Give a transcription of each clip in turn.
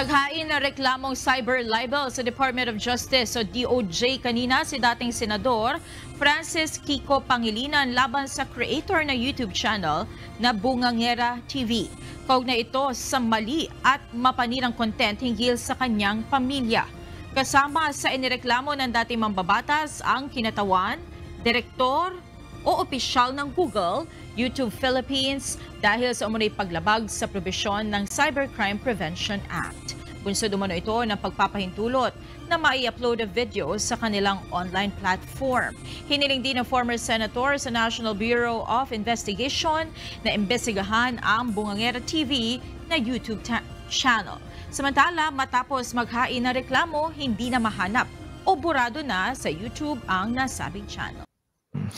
Naghain na reklamong cyber libel sa Department of Justice o DOJ kanina si dating Senador Francis Kiko Pangilinan laban sa creator na YouTube channel na Bungangera TV. na ito sa mali at mapanirang content hinggil sa kanyang pamilya. Kasama sa inireklamo ng dating mambabatas ang kinatawan, direktor, o opisyal ng Google, YouTube Philippines dahil sa umunay paglabag sa probisyon ng Cybercrime Prevention Act. Bunsod umano ito ng pagpapahintulot na mai-upload ang video sa kanilang online platform. Hiniling din ng former senator sa National Bureau of Investigation na imbestigahan ang Bungangera TV na YouTube channel. Samantala, matapos maghain ng reklamo, hindi na mahanap o burado na sa YouTube ang nasabing channel.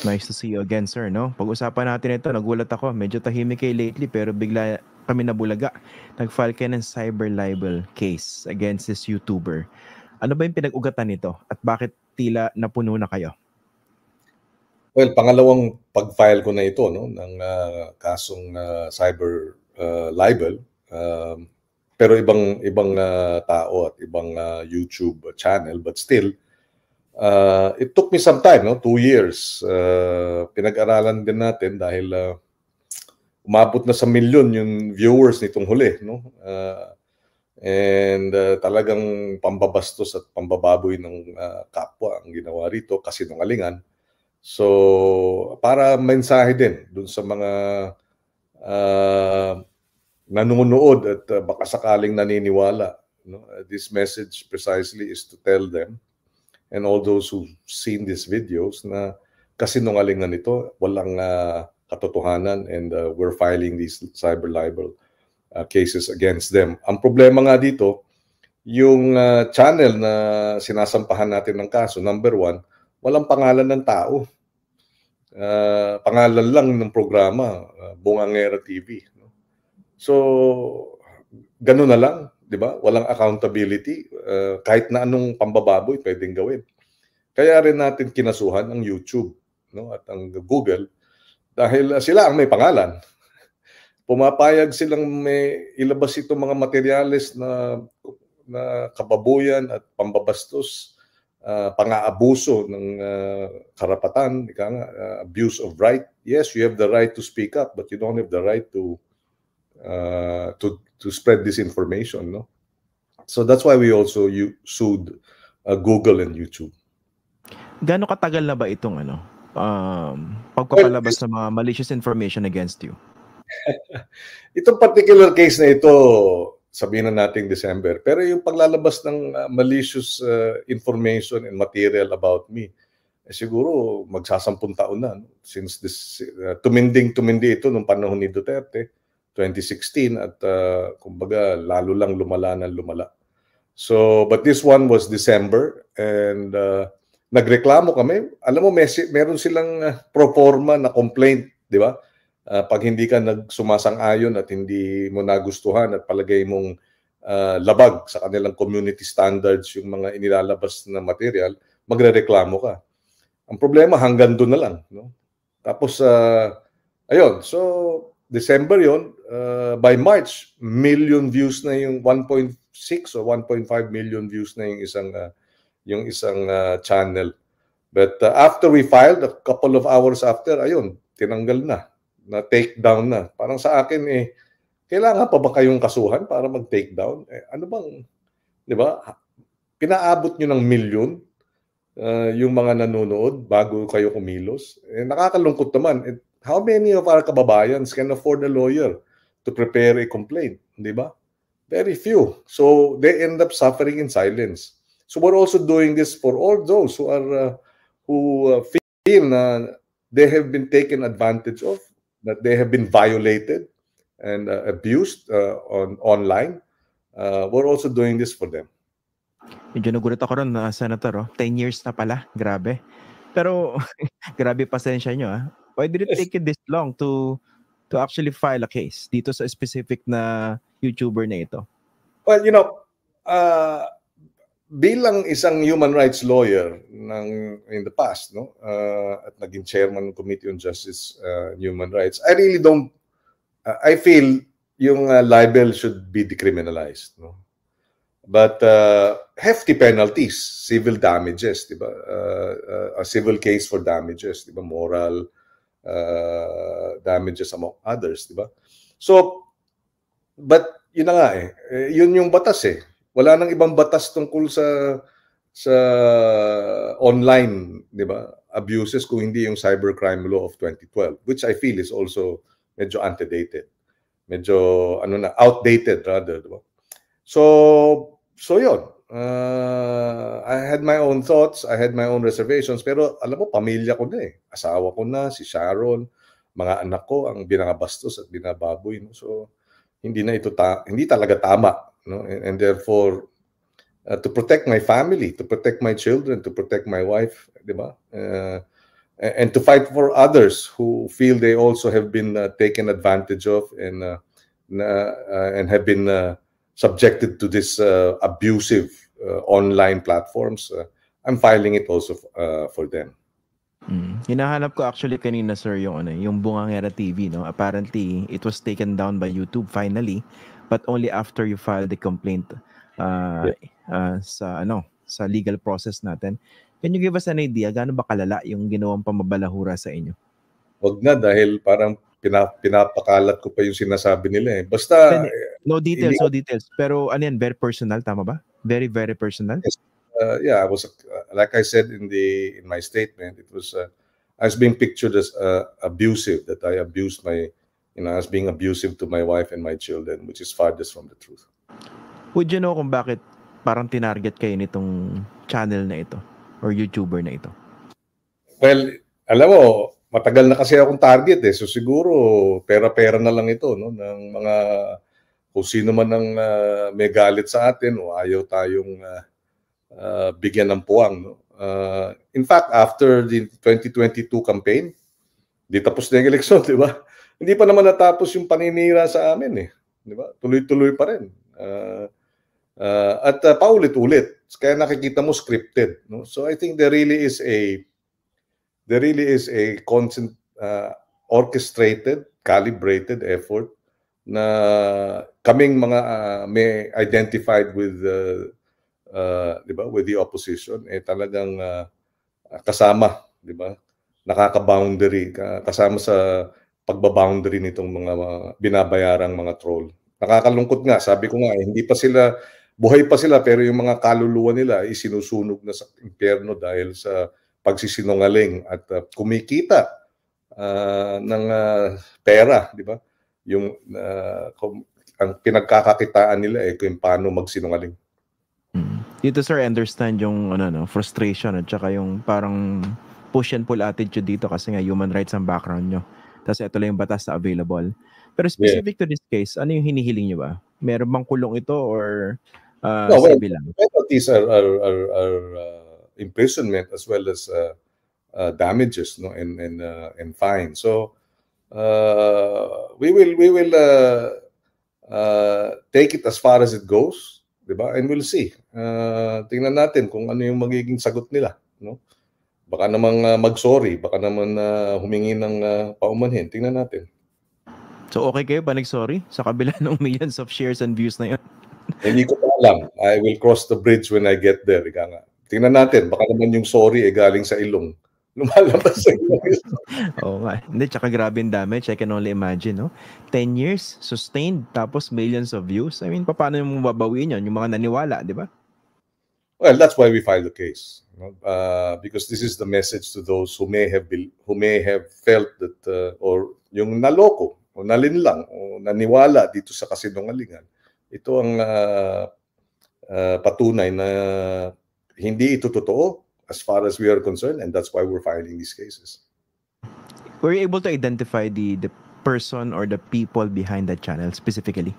Nice to see you again, sir, no? Pag-usapan natin ito, nagulat ako. Medyo tahimik kay lately pero bigla kami nabulaga. Nag-file kayo ng cyber libel case against this YouTuber. Ano ba yung pinag-ugatan nito at bakit tila napuno na kayo? Well, pangalawang pag-file ko na ito no ng uh, kasong uh, cyber uh, libel. Uh, pero ibang ibang uh, tao at ibang uh, YouTube channel but still Uh, it took me some time, no? two years. Uh, pinag-aralan din natin dahil uh, umabot na sa milyon yung viewers nitong huli. No? Uh, and uh, talagang pambabastos at pambababoy ng uh, kapwa ang ginawa rito kasi nungalingan. So, para mensahe din dun sa mga uh, nanonood at uh, baka sakaling naniniwala. No? Uh, this message precisely is to tell them and all those who've seen these videos na kasinungalingan nito, walang uh, katotohanan and uh, we're filing these cyber libel uh, cases against them. Ang problema nga dito, yung uh, channel na sinasampahan natin ng kaso, number one, walang pangalan ng tao. Uh, pangalan lang ng programa, uh, Bungangera TV. So, gano'n na lang. 'di ba? Walang accountability. Uh, kahit na anong pambababoy pwedeng gawin. Kaya rin natin kinasuhan ang YouTube, no, at ang Google dahil ah, sila ang may pangalan. Pumapayag silang may ilabas itong mga materyales na na kababuyan at pambabastos, uh, pang-aabuso ng uh, karapatan, ika nga, uh, abuse of right. Yes, you have the right to speak up, but you don't have the right to uh, to to spread this information no so that's why we also you sued uh, Google and YouTube gaano katagal na ba itong ano um, pagpapalabas well, ng mga malicious information against you itong particular case na ito sabihin na nating December pero yung paglalabas ng uh, malicious uh, information and material about me eh, siguro magsasampung taon na since this uh, tuminding tumindi ito nung panahon ni Duterte 2016 at uh, kumbaga lalo lang lumala ng lumala. So, but this one was December and uh, nagreklamo kami. Alam mo, may, meron silang uh, pro forma na complaint, di ba? Uh, pag hindi ka nagsumasang-ayon at hindi mo nagustuhan at palagay mong uh, labag sa kanilang community standards yung mga inilalabas na material, magrereklamo ka. Ang problema hanggang doon na lang, no? Tapos uh, ayun, so December yon uh, by March, million views na yung 1.6 or 1.5 million views na yung isang uh, yung isang uh, channel. But uh, after we filed, a couple of hours after, ayun, tinanggal na. Na take down na. Parang sa akin eh, kailangan pa ba kayong kasuhan para mag-take down? Eh, ano bang, di ba? Pinaabot nyo ng million uh, yung mga nanonood bago kayo kumilos. Eh, nakakalungkot naman. It, how many of our kababayans can afford a lawyer to prepare a complaint? Di ba? Very few. So they end up suffering in silence. So we're also doing this for all those who are uh, who uh, feel uh, they have been taken advantage of, that they have been violated and uh, abused uh, on online. Uh, we're also doing this for them. Medyo nagulat ako ron, uh, Senator. Oh. 10 years na pala. Grabe. Pero grabe pasensya nyo. Ah. Why did it take you this long to to actually file a case dito sa specific na YouTuber na ito? Well, you know, uh, bilang isang human rights lawyer ng in the past no uh, at naging chairman ng Committee on Justice uh, Human Rights I really don't uh, I feel yung uh, libel should be decriminalized no but uh, hefty penalties civil damages diba uh, uh, a civil case for damages diba moral uh, damages among others, di ba? So, but yun na nga eh. eh, yun yung batas eh. Wala nang ibang batas tungkol sa sa online, di ba? Abuses kung hindi yung cybercrime law of 2012, which I feel is also medyo antedated. Medyo ano na, outdated rather, di ba? So, so yun. uh, I had my own thoughts, I had my own reservations, pero alam mo, pamilya ko na eh. Asawa ko na, si Sharon, mga anak ko ang binabastos at binababoy. No? So, hindi na ito ta- hindi talaga tama. No? And, and therefore, uh, to protect my family, to protect my children, to protect my wife, di ba? Uh, and to fight for others who feel they also have been uh, taken advantage of and uh, uh, and have been subjected to this uh, abusive uh, online platforms, uh, I'm filing it also for them. Mm. Hinahanap ko actually kanina sir yung ano, yung Bungangera TV no. Apparently, it was taken down by YouTube finally, but only after you filed the complaint uh, yeah. uh sa ano, sa legal process natin. Can you give us an idea gaano ba kalala yung ginawang pamabalahura sa inyo? Wag na dahil parang pina, pinapakalat ko pa yung sinasabi nila eh. Basta Then, No details, no details. Pero ano yan, very personal, tama ba? Very, very personal? Yes. Uh, yeah, I was, uh, like I said in the in my statement, it was, uh, I was being pictured as uh, abusive, that I abused my, you know, as being abusive to my wife and my children, which is farthest from the truth. Would you know kung bakit parang tinarget kayo nitong channel na ito or YouTuber na ito? Well, alam mo, matagal na kasi akong target eh. So siguro pera-pera na lang ito no ng mga kung sino man ang uh, may galit sa atin o ayaw tayong uh, uh, bigyan ng puwang. No? Uh, in fact, after the 2022 campaign, di tapos na yung eleksyon, di ba? Hindi pa naman natapos yung paninira sa amin eh. Di ba? Tuloy-tuloy pa rin. Uh, uh, at uh, paulit-ulit. Kaya nakikita mo scripted. No? So I think there really is a there really is a constant uh, orchestrated, calibrated effort na kaming mga uh, may identified with uh, uh, 'di ba with the opposition eh talagang uh, kasama 'di ba nakaka-boundary kasama sa pagba-boundary nitong mga binabayarang mga troll nakakalungkot nga sabi ko nga eh, hindi pa sila buhay pa sila pero yung mga kaluluwa nila ay sinusunog na sa impyerno dahil sa pagsisinungaling at uh, kumikita uh, ng uh, pera di ba yung uh, ang pinagkakakitaan nila eh kung paano magsinungaling. Mm. Dito sir, understand yung ano no, frustration at saka yung parang push and pull attitude dito kasi nga human rights ang background nyo. Tapos ito lang yung batas na available. Pero specific yeah. to this case, ano yung hinihiling nyo ba? Meron bang kulong ito or uh, no, well, lang? Penalties are, are, are, are uh, imprisonment as well as uh, uh, damages no and and uh, and fine. So uh, we will we will uh, uh, take it as far as it goes, 'di ba? And we'll see. Uh, tingnan natin kung ano yung magiging sagot nila, no? Baka naman uh, mag-sorry, baka naman uh, humingi ng uh, paumanhin. Tingnan natin. So okay kayo ba nag-sorry sa kabila ng millions of shares and views na yun? Hindi ko alam. I will cross the bridge when I get there. Ika nga. Tingnan natin. Baka naman yung sorry ay galing sa ilong. Lumalabas ang Oo nga. Hindi, tsaka grabe yung damage. I can only imagine, no? 10 years, sustained, tapos millions of views. I mean, paano yung babawiin yun? Yung mga naniwala, di ba? Well, that's why we filed the case. No? Uh, because this is the message to those who may have be, who may have felt that uh, or yung naloko o nalinlang o naniwala dito sa kasinungalingan. Ito ang uh, uh, patunay na hindi ito totoo as far as we are concerned, and that's why we're filing these cases. Were you able to identify the the person or the people behind that channel specifically?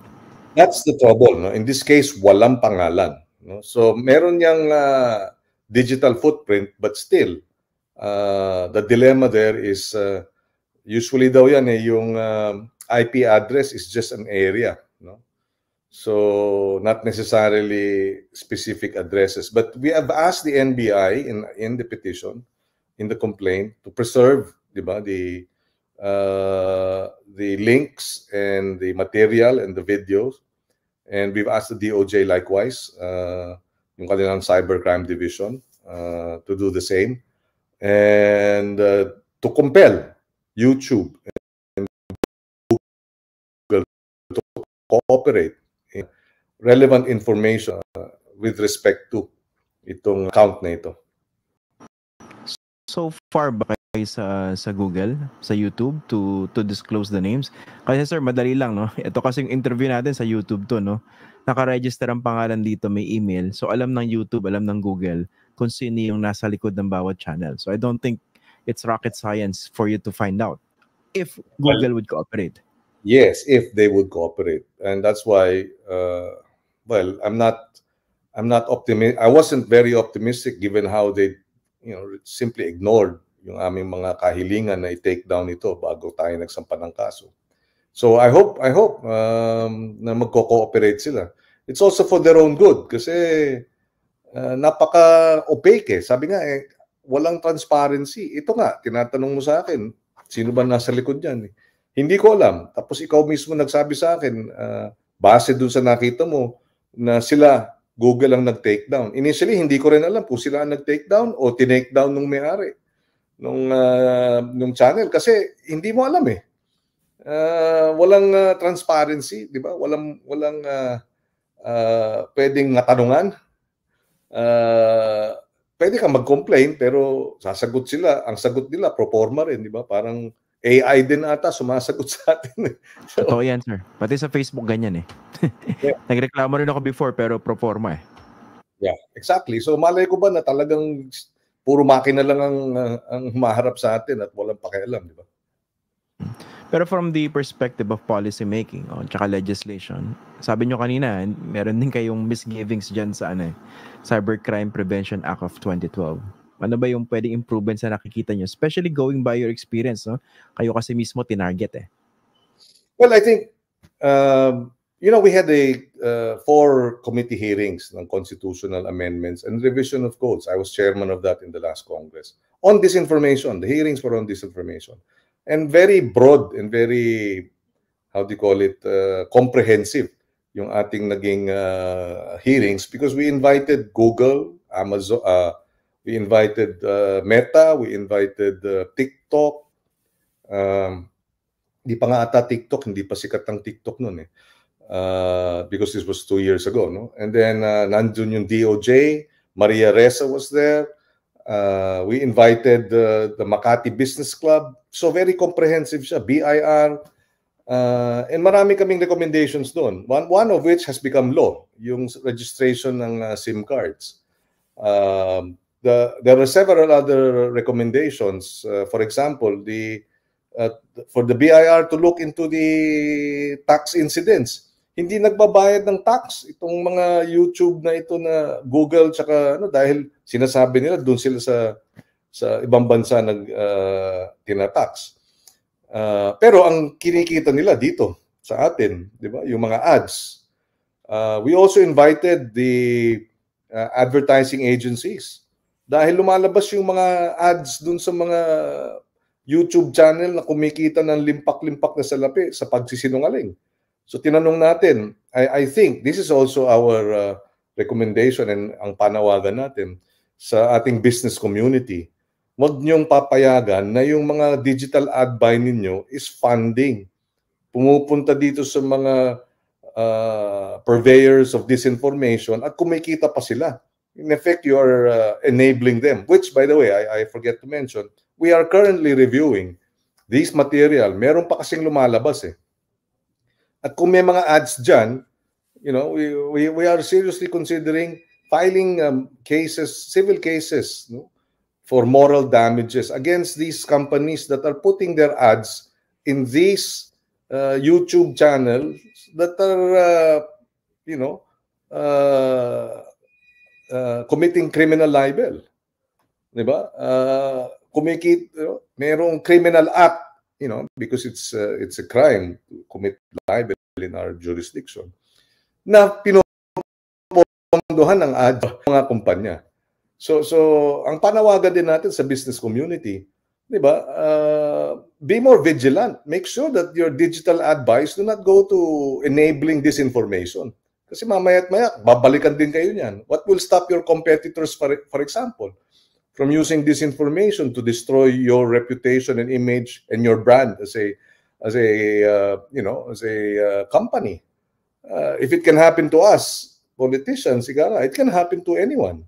That's the trouble. No? In this case, walang pangalan. No? So meron yang uh, ah, digital footprint, but still, uh, the dilemma there is uh, usually daw yan eh, yung uh, IP address is just an area. So not necessarily specific addresses, but we have asked the NBI in in the petition, in the complaint, to preserve diba, the uh, the links and the material and the videos, and we've asked the DOJ likewise, uh, yung cybercrime division, uh, to do the same, and uh, to compel YouTube and Google to cooperate relevant information uh, with respect to itong account na ito. So far ba kayo sa, sa Google, sa YouTube to to disclose the names? Kasi sir, madali lang, no? Ito kasi yung interview natin sa YouTube to, no? Nakaregister ang pangalan dito, may email. So alam ng YouTube, alam ng Google kung sino yung nasa likod ng bawat channel. So I don't think it's rocket science for you to find out if Google well, would cooperate. Yes, if they would cooperate. And that's why uh, well, I'm not I'm not optimistic. I wasn't very optimistic given how they, you know, simply ignored yung aming mga kahilingan na i-take down ito bago tayo nagsampa ng kaso. So I hope I hope um, na magko-cooperate sila. It's also for their own good kasi uh, napaka opaque eh. Sabi nga eh, walang transparency. Ito nga, tinatanong mo sa akin, sino ba nasa likod niyan? Eh? Hindi ko alam. Tapos ikaw mismo nagsabi sa akin, uh, base dun sa nakita mo, na sila Google ang nag-take down. Initially, hindi ko rin alam kung sila ang nag-take down o tinake down nung may-ari nung uh, nung channel kasi hindi mo alam eh. Uh, walang uh, transparency, 'di ba? Walang walang uh, uh, pwedeng tanungan. Uh, pwede kang mag-complain pero sasagot sila. Ang sagot nila pro forma rin, 'di ba? Parang AI din ata sumasagot sa atin. so, Totoo yan, sir. Pati sa Facebook, ganyan eh. Nagreklamo rin ako before, pero pro forma eh. Yeah, exactly. So malay ko ba na talagang puro makina lang ang, ang maharap sa atin at walang pakialam, di ba? Pero from the perspective of policy making o oh, tsaka legislation, sabi nyo kanina, meron din kayong misgivings dyan sa ano, eh, Cybercrime Prevention Act of 2012. Ano ba yung pwedeng improvement sa nakikita nyo? Especially going by your experience, no? Kayo kasi mismo tinarget eh. Well, I think, um, you know, we had a uh, four committee hearings on constitutional amendments and revision of codes. I was chairman of that in the last Congress. On disinformation, the hearings were on disinformation. And very broad and very, how do you call it, uh, comprehensive yung ating naging uh, hearings because we invited Google, Amazon, uh, We invited uh, Meta, we invited uh, TikTok. Um, di pa nga ata TikTok, hindi pa sikat ang TikTok noon eh. Uh, because this was two years ago, no? And then uh, nandun yung DOJ, Maria Reza was there. Uh, we invited uh, the Makati Business Club. So very comprehensive siya, BIR. Uh, and marami kaming recommendations doon. One, one of which has become law, yung registration ng uh, SIM cards. Um, the, there are several other recommendations. Uh, for example, the uh, for the BIR to look into the tax incidents. Hindi nagbabayad ng tax itong mga YouTube na ito na Google tsaka ano dahil sinasabi nila doon sila sa sa ibang bansa nag uh, tinatax. Uh, pero ang kinikita nila dito sa atin, 'di ba? Yung mga ads. Uh, we also invited the uh, advertising agencies dahil lumalabas yung mga ads dun sa mga YouTube channel na kumikita ng limpak-limpak na salapi sa pagsisinungaling. So tinanong natin, I, I think this is also our uh, recommendation and ang panawagan natin sa ating business community. Huwag niyong papayagan na yung mga digital ad buy ninyo is funding. Pumupunta dito sa mga uh, purveyors of disinformation at kumikita pa sila in effect, you are uh, enabling them, which, by the way, I, I forget to mention, we are currently reviewing this material. Meron pa kasing lumalabas eh. At kung may mga ads dyan, you know, we, we, we are seriously considering filing um, cases, civil cases, no? for moral damages against these companies that are putting their ads in these uh, YouTube channels that are, uh, you know, uh, uh, committing criminal libel. 'Di ba? Uh, kumikit, you know, merong criminal act, you know, because it's uh, it's a crime to commit libel in our jurisdiction na pinopondohan ng ad mga kumpanya. So so ang panawagan din natin sa business community, 'di ba? Uh, be more vigilant. Make sure that your digital advice do not go to enabling disinformation. Kasi mamaya at maya, babalikan din kayo niyan. What will stop your competitors, for, for example, from using this information to destroy your reputation and image and your brand as a, as a uh, you know, as a uh, company? Uh, if it can happen to us, politicians, sigara, it can happen to anyone.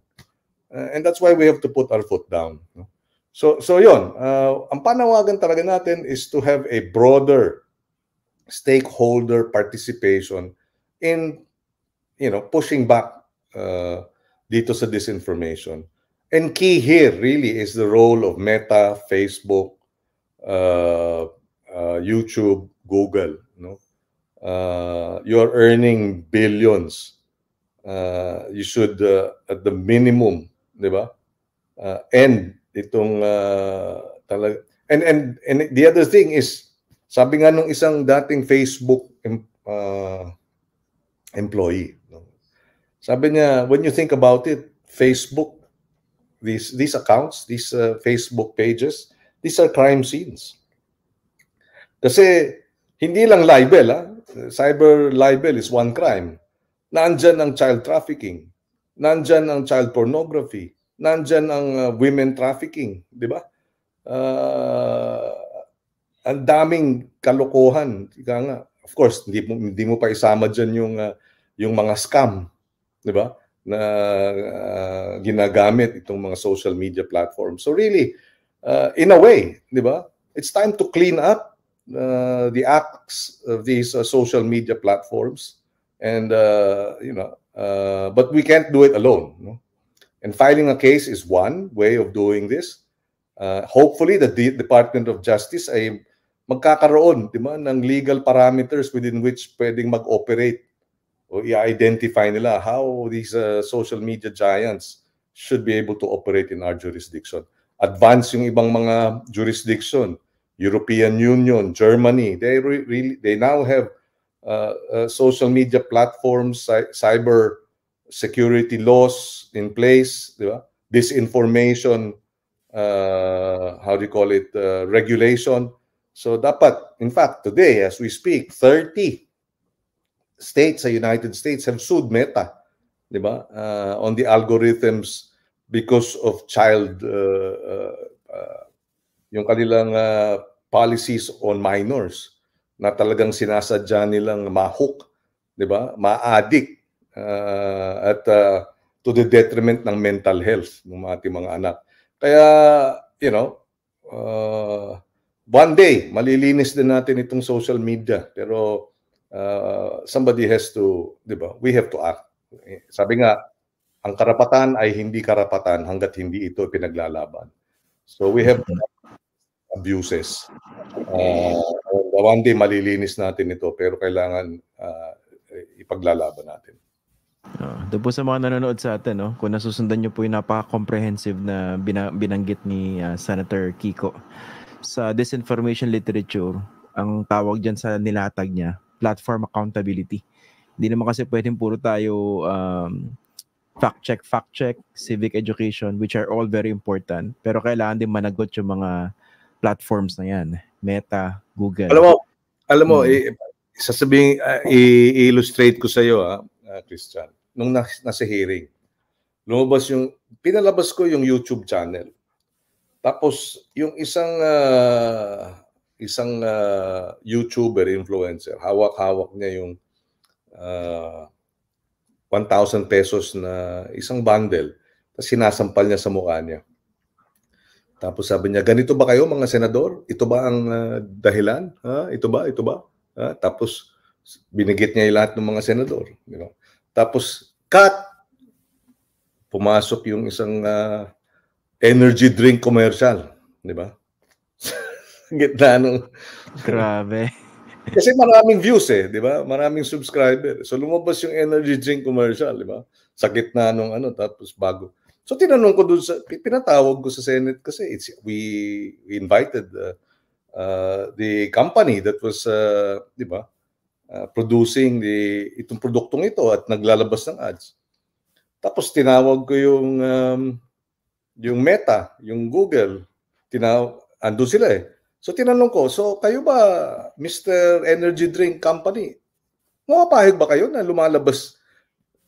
Uh, and that's why we have to put our foot down. So, so yon. Uh, ang panawagan talaga natin is to have a broader stakeholder participation in you know, pushing back uh, dito sa disinformation. And key here really is the role of Meta, Facebook, uh, uh, YouTube, Google. Uh, you know, uh, you're earning billions. Uh, you should uh, at the minimum, di ba? Uh, end itong uh, talaga. And and and the other thing is, sabi nga nung isang dating Facebook uh, employee. Sabi niya, when you think about it, Facebook, these, these accounts, these uh, Facebook pages, these are crime scenes. Kasi hindi lang libel, ha? Ah. cyber libel is one crime. Nandyan ang child trafficking, nandyan ang child pornography, nandyan ang uh, women trafficking, di ba? Uh, ang daming kalokohan, ika nga. of course, hindi mo, hindi mo pa isama diyan yung, uh, yung mga scam, di ba? Na uh, ginagamit itong mga social media platforms. So really, uh, in a way, di ba? It's time to clean up uh, the acts of these uh, social media platforms. And, uh, you know, uh, but we can't do it alone. No? And filing a case is one way of doing this. Uh, hopefully, the D Department of Justice I. magkakaroon, di ba, ng legal parameters within which pwedeng mag-operate o i-identify nila how these uh, social media giants should be able to operate in our jurisdiction. Advance yung ibang mga jurisdiction, European Union, Germany, they re- really they now have uh, uh, social media platforms, cy- cyber security laws in place, di ba? Disinformation uh, how do you call it uh, regulation So dapat, in fact, today as we speak, 30 states sa United States have sued Meta, di ba? Uh, on the algorithms because of child uh, uh, uh, yung kanilang uh, policies on minors na talagang sinasadya nilang mahook, di ba? Ma-addict uh, at uh, to the detriment ng mental health ng ating mga anak. Kaya, you know, uh, one day, malilinis din natin itong social media. Pero uh, somebody has to, di ba, we have to act. Sabi nga, ang karapatan ay hindi karapatan hanggat hindi ito pinaglalaban. So we have abuses. Uh, one day, malilinis natin ito pero kailangan uh, ipaglalaban natin. Uh, doon po sa mga nanonood sa atin, no? kung nasusundan niyo po yung napaka-comprehensive na bina- binanggit ni uh, Senator Kiko, sa disinformation literature, ang tawag dyan sa nilatag niya, platform accountability. Hindi naman kasi pwedeng puro tayo um, fact check, fact check, civic education, which are all very important. Pero kailangan din managot yung mga platforms na yan. Meta, Google. Alam mo, alam mo, hmm. i- sasabihin, uh, i-illustrate ko sa iyo, uh, ah, ah, Christian. Nung nas- nasa hearing, lumabas yung, pinalabas ko yung YouTube channel. Tapos yung isang uh, isang uh, YouTuber influencer, hawak-hawak niya yung uh, ah, 1,000 pesos na isang bundle. Tapos sinasampal niya sa mukha niya. Tapos sabi niya, ganito ba kayo mga senador? Ito ba ang uh, dahilan? Ha? Ito ba? Ito ba? Ha? Tapos binigit niya lahat ng mga senador. You know? Tapos, cut! Pumasok yung isang uh, energy drink commercial, di ba? Gitna nung... Grabe. Kasi maraming views eh, di ba? Maraming subscriber. So lumabas yung energy drink commercial, di ba? Sa gitna nung ano, tapos bago. So tinanong ko doon sa, pinatawag ko sa Senate kasi it's, we, we invited uh, uh, the company that was, uh, di ba, uh, producing the, itong produktong ito at naglalabas ng ads. Tapos tinawag ko yung um, yung Meta, yung Google, tina andun sila eh. So tinanong ko, so kayo ba Mr. Energy Drink Company? Mapapahig ba kayo na lumalabas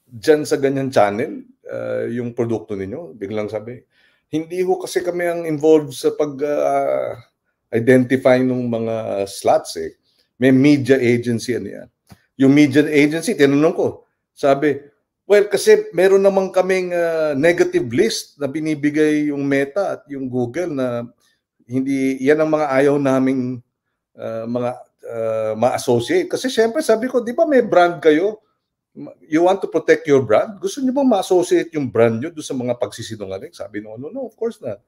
dyan sa ganyan channel uh, yung produkto ninyo? Biglang sabi, hindi ho kasi kami ang involved sa pag uh, identify ng mga slots eh. May media agency ano yan. Yung media agency, tinanong ko, sabi, Well, kasi meron naman kaming uh, negative list na binibigay yung Meta at yung Google na hindi yan ang mga ayaw naming uh, mga uh, ma-associate. Kasi siyempre sabi ko, di ba may brand kayo? You want to protect your brand? Gusto niyo bang ma-associate yung brand niyo doon sa mga pagsisinungaling? Sabi no, no, no, of course not.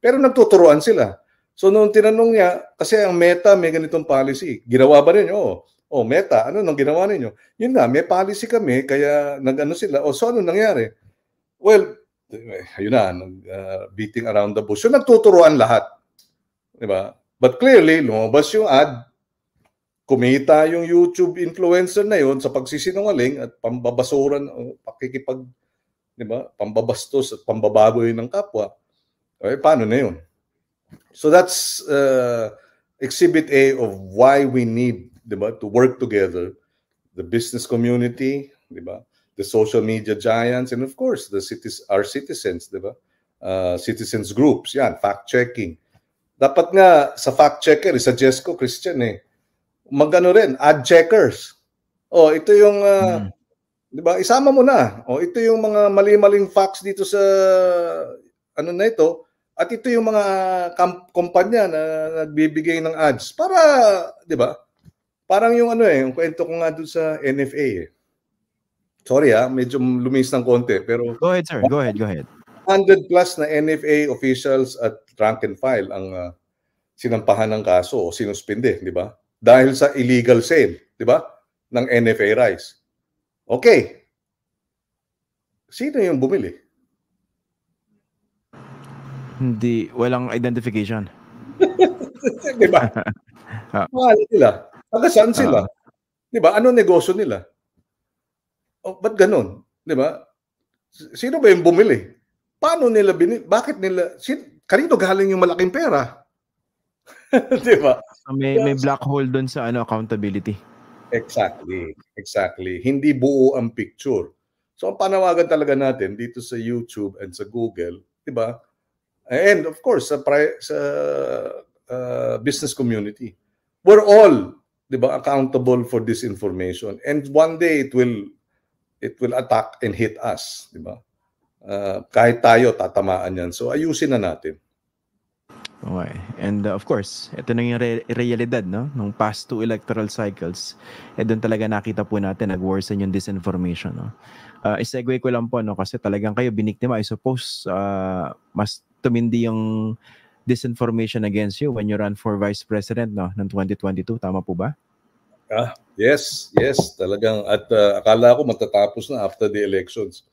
Pero nagtuturuan sila. So noong tinanong niya, kasi ang Meta may ganitong policy, ginawa ba rin? Oo oh Meta, ano nang ginawa ninyo? Yun nga, may policy kami, kaya nag-ano sila, oh so ano nangyari? Well, ayun na, uh, beating around the bush. So nagtuturuan lahat. Di ba? But clearly, lumabas yung ad, kumita yung YouTube influencer na yon sa pagsisinungaling at pambabasuran, o pakikipag, di ba, pambabastos at pambababoy ng kapwa. Okay, eh, paano na yun? So that's uh, exhibit A of why we need 'di ba, to work together, the business community, 'di ba? The social media giants and of course the cities our citizens, 'di ba? Uh, citizens groups, yan, fact checking. Dapat nga sa fact checker, suggest ko Christian eh, magano rin, ad checkers. Oh, ito yung uh, hmm. 'di ba? Isama mo na. Oh, ito yung mga mali-maling facts dito sa ano na ito at ito yung mga kamp- kumpanya na nagbibigay ng ads para 'di ba? Parang yung ano eh, yung kwento ko nga doon sa NFA eh. Sorry ah, medyo lumis ng konti. Pero go ahead sir, go ahead, go ahead. 100 plus na NFA officials at rank and file ang uh, sinampahan ng kaso o sinuspinde, di ba? Dahil sa illegal sale, di ba? Ng NFA rice. Okay. Sino yung bumili? Hindi, walang identification. di ba? Ah. Mahal nila. Taga saan ah. sila? Uh, 'Di ba? Ano negosyo nila? Oh, ba't ganun? 'Di ba? Sino ba yung bumili? Paano nila bini bakit nila sin kanino galing yung malaking pera? 'Di ba? may may black hole doon sa ano accountability. Exactly. Exactly. Hindi buo ang picture. So ang panawagan talaga natin dito sa YouTube and sa Google, 'di ba? And of course sa pri- sa uh, business community. We're all 'di ba, accountable for this information. And one day it will it will attack and hit us, 'di ba? Uh, kahit tayo tatamaan 'yan. So ayusin na natin. Okay. And uh, of course, ito na yung re- realidad no? Nung past two electoral cycles. Eh doon talaga nakita po natin nag-worsen yung disinformation. No? Uh, isegue ko lang po no? kasi talagang kayo biniktima. I suppose uh, mas tumindi yung disinformation against you when you ran for vice president no ng 2022 tama po ba? Ah, yes, yes, talagang at uh, akala ko matatapos na after the elections.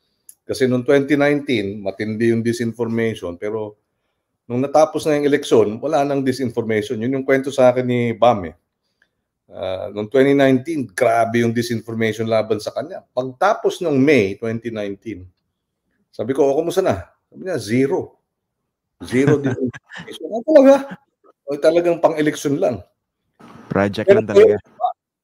Kasi noong 2019, matindi yung disinformation pero nung natapos na yung eleksyon, wala nang disinformation. Yun yung kwento sa akin ni Bam eh. Uh, noong 2019, grabe yung disinformation laban sa kanya. Pagtapos ng May 2019, sabi ko, o, kumusta na? Sabi niya, zero. Zero disinformation. Ano talaga? O talagang pang-eleksyon lang. Project lang talaga.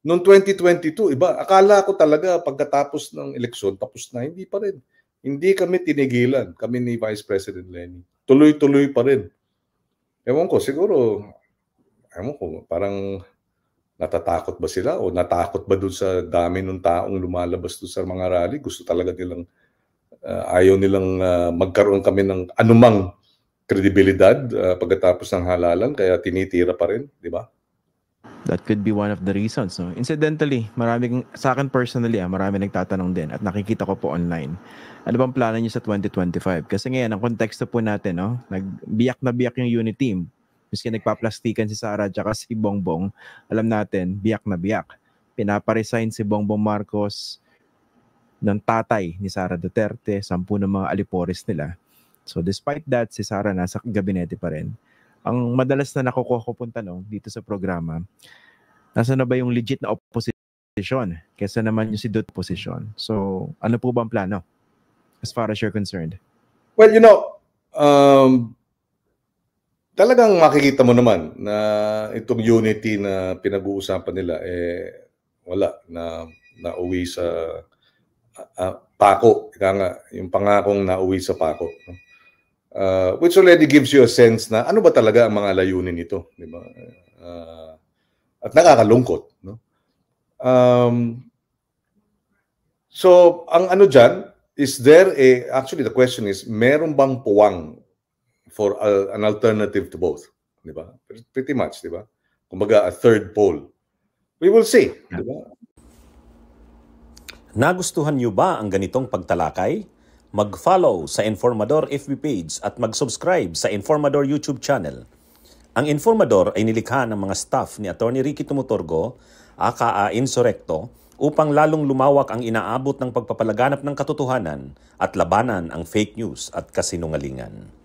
Noong 2022, iba, akala ko talaga pagkatapos ng eleksyon, tapos na, hindi pa rin. Hindi kami tinigilan, kami ni Vice President Lenny. Tuloy-tuloy pa rin. Ewan ko, siguro, ewan ko, parang natatakot ba sila o natakot ba doon sa dami ng taong lumalabas doon sa mga rally? Gusto talaga nilang, uh, ayaw nilang uh, magkaroon kami ng anumang kredibilidad uh, pagkatapos ng halalan kaya tinitira pa rin, di ba? That could be one of the reasons. No? Incidentally, maraming, sa akin personally, ah, maraming nagtatanong din at nakikita ko po online. Ano bang plano niyo sa 2025? Kasi ngayon, ang konteksto po natin, no? nagbiyak na biyak yung unit team. Miski nagpaplastikan si Sara at si Bongbong, alam natin, biyak na biyak. Pinaparesign si Bongbong Marcos ng tatay ni Sara Duterte, sampu ng mga alipores nila So despite that, si Sara nasa gabinete pa rin. Ang madalas na nakukuha ko pong tanong dito sa programa, nasa na ba yung legit na opposition kesa naman yung si Dut position? So ano po ba ang plano as far as you're concerned? Well, you know, um, talagang makikita mo naman na itong unity na pinag-uusapan nila eh wala na na uwi sa uh, ah, uh, ah, Paco, ika nga, yung pangakong na uwi sa Paco. No? Uh, which already gives you a sense na ano ba talaga ang mga layunin nito, di ba? Uh, at nakakalungkot, no? Um, so, ang ano diyan, is there a actually the question is meron bang puwang for a, an alternative to both, di ba? Pretty much, di ba? Kumbaga a third pole. We will see, di ba? Nagustuhan niyo ba ang ganitong pagtalakay? mag-follow sa Informador FB page at mag-subscribe sa Informador YouTube channel. Ang Informador ay nilikha ng mga staff ni Attorney Ricky Tumutorgo, aka Insurrecto, upang lalong lumawak ang inaabot ng pagpapalaganap ng katotohanan at labanan ang fake news at kasinungalingan.